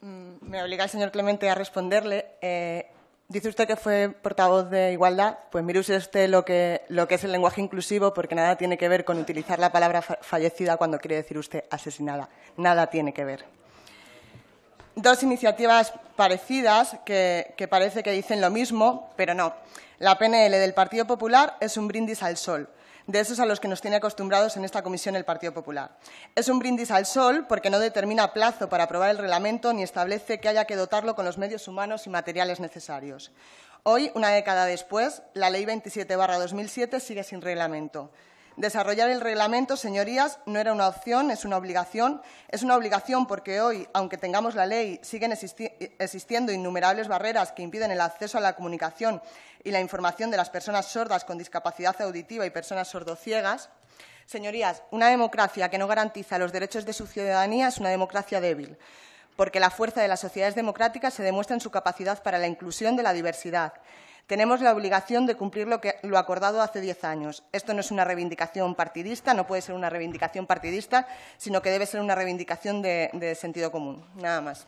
Mm, me obliga el señor Clemente a responderle. Eh, dice usted que fue portavoz de igualdad. Pues mire usted este lo que, lo que es el lenguaje inclusivo, porque nada tiene que ver con utilizar la palabra fallecida cuando quiere decir usted asesinada. Nada tiene que ver. Dos iniciativas parecidas que parece que dicen lo mismo, pero no. La PNL del Partido Popular es un brindis al sol de esos a los que nos tiene acostumbrados en esta comisión el Partido Popular. Es un brindis al sol porque no determina plazo para aprobar el reglamento ni establece que haya que dotarlo con los medios humanos y materiales necesarios. Hoy, una década después, la Ley 27-2007 sigue sin reglamento. Desarrollar el reglamento, señorías, no era una opción, es una obligación. Es una obligación porque hoy, aunque tengamos la ley, siguen existiendo innumerables barreras que impiden el acceso a la comunicación y la información de las personas sordas con discapacidad auditiva y personas sordociegas. Señorías, una democracia que no garantiza los derechos de su ciudadanía es una democracia débil, porque la fuerza de las sociedades democráticas se demuestra en su capacidad para la inclusión de la diversidad tenemos la obligación de cumplir lo, que, lo acordado hace diez años. Esto no es una reivindicación partidista, no puede ser una reivindicación partidista, sino que debe ser una reivindicación de sentido común. Nada más.